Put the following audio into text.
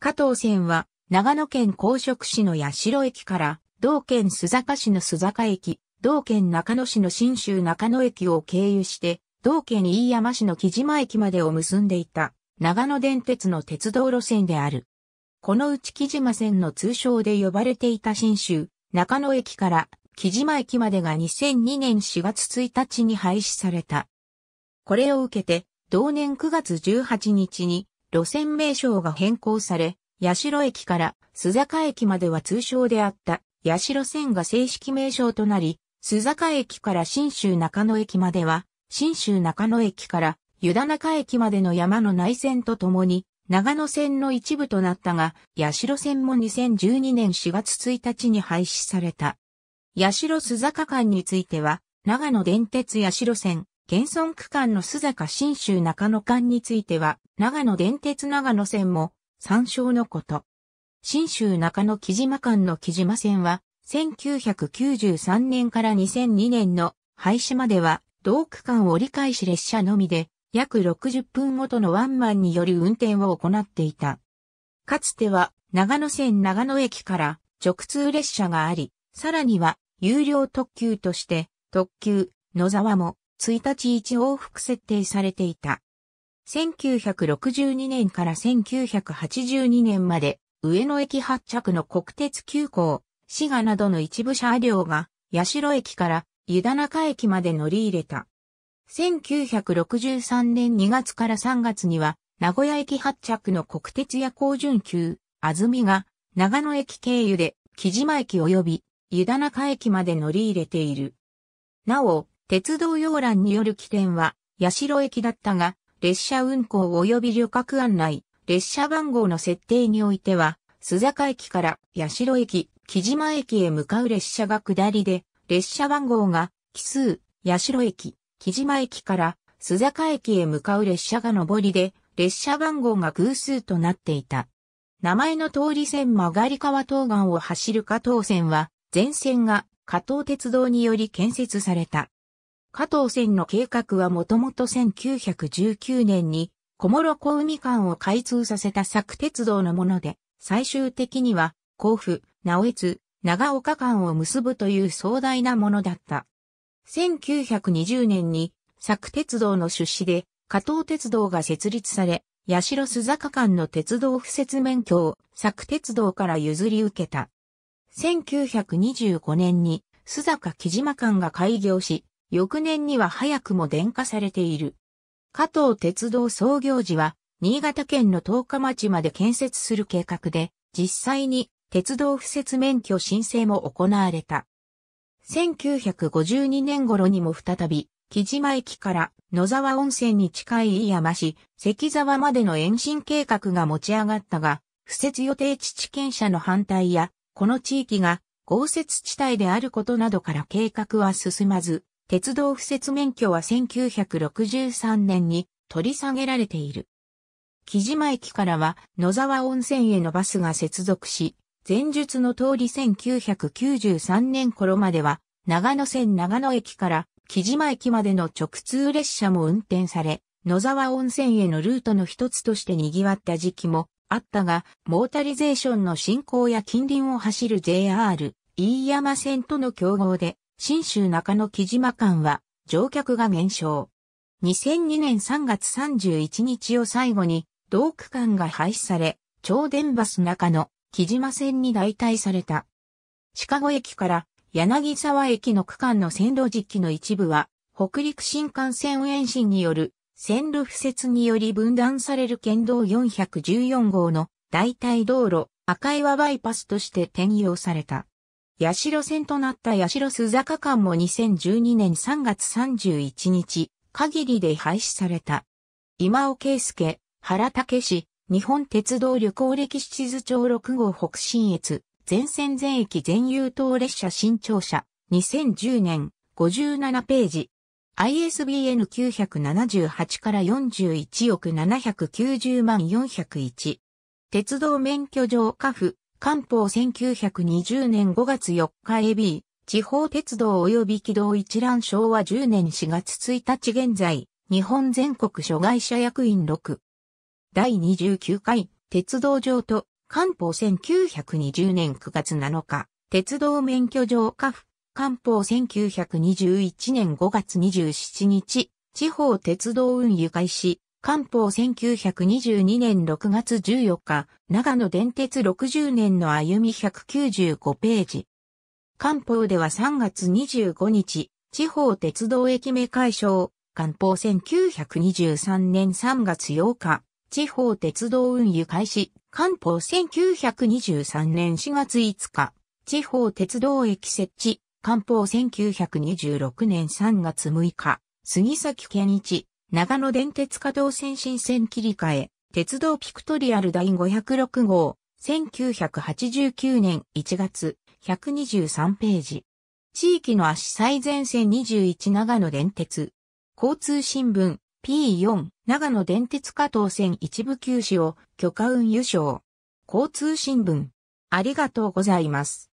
加藤線は、長野県公職市の八代駅から、同県須坂市の須坂駅、同県中野市の新州中野駅を経由して、同県飯山市の木島駅までを結んでいた、長野電鉄の鉄道路線である。このうち木島線の通称で呼ばれていた新州、中野駅から木島駅までが2002年4月1日に廃止された。これを受けて、同年9月18日に路線名称が変更され、八代駅から須坂駅までは通称であった八代線が正式名称となり、須坂駅から新州中野駅までは、新州中野駅から湯田中駅までの山の内線とともに、長野線の一部となったが、八代線も2012年4月1日に廃止された。八代須坂間については、長野電鉄八代線、現存区間の須坂新州中野間については、長野電鉄長野線も参照のこと。新州中野木島間の木島線は、1993年から2002年の廃止までは、同区間折り返し列車のみで、約60分ごとのワンマンにより運転を行っていた。かつては、長野線長野駅から直通列車があり、さらには、有料特急として、特急、野沢も、1日1往復設定されていた。1962年から1982年まで、上野駅発着の国鉄急行、滋賀などの一部車両が、八代駅から湯田中駅まで乗り入れた。1963年2月から3月には、名古屋駅発着の国鉄夜行準急、安住が、長野駅経由で、木島駅及び、湯田中駅まで乗り入れている。なお、鉄道要欄による起点は、八代駅だったが、列車運行及び旅客案内、列車番号の設定においては、須坂駅から八代駅、木島駅へ向かう列車が下りで、列車番号が、奇数、八代駅、木島駅から須坂駅へ向かう列車が上りで、列車番号が偶数となっていた。名前の通り線曲がり川東岸を走る加藤線は、全線が加藤鉄道により建設された。加藤線の計画はもともと1919年に小諸小海間を開通させた作鉄道のもので、最終的には甲府、直江津、長岡間を結ぶという壮大なものだった。1920年に作鉄道の出資で加藤鉄道が設立され、八代須坂間の鉄道不設免許を作鉄道から譲り受けた。1925年に須坂木島間が開業し、翌年には早くも電化されている。加藤鉄道創業時は、新潟県の十日町まで建設する計画で、実際に鉄道敷設免許申請も行われた。1952年頃にも再び、木島駅から野沢温泉に近い飯山市、関沢までの延伸計画が持ち上がったが、不設予定地地権者の反対や、この地域が豪雪地帯であることなどから計画は進まず、鉄道不設免許は1963年に取り下げられている。木島駅からは野沢温泉へのバスが接続し、前述の通り1993年頃までは長野線長野駅から木島駅までの直通列車も運転され、野沢温泉へのルートの一つとして賑わった時期もあったが、モータリゼーションの進行や近隣を走る JR、飯山線との競合で、新州中野木島間は乗客が減少。2002年3月31日を最後に同区間が廃止され、超電バス中野木島線に代替された。シカゴ駅から柳沢駅の区間の線路実機の一部は北陸新幹線延伸による線路敷設により分断される県道414号の代替道路赤岩バイパスとして転用された。代線となった代須坂間も2012年3月31日、限りで廃止された。今尾圭介、原武史、日本鉄道旅行歴史地図帳6号北信越、全線全駅全優等列車新庁舎、2010年、57ページ。ISBN 978から41億790万401。鉄道免許上下フ。官報1920年5月4日 AB、地方鉄道及び軌道一覧昭和10年4月1日現在、日本全国諸外社役員6。第29回、鉄道上と、官報1920年9月7日、鉄道免許上下府、官報1921年5月27日、地方鉄道運輸開始、官報1922年6月14日、長野電鉄60年の歩み195ページ。官報では3月25日、地方鉄道駅名解消、官報1923年3月8日、地方鉄道運輸開始、官報1923年4月5日、地方鉄道駅設置、官報1926年3月6日、杉崎健一、長野電鉄稼働線新線切り替え、鉄道ピクトリアル第506号、1989年1月、123ページ。地域の足最前線21長野電鉄。交通新聞 P4 長野電鉄加藤線一部休止を許可運輸省。交通新聞。ありがとうございます。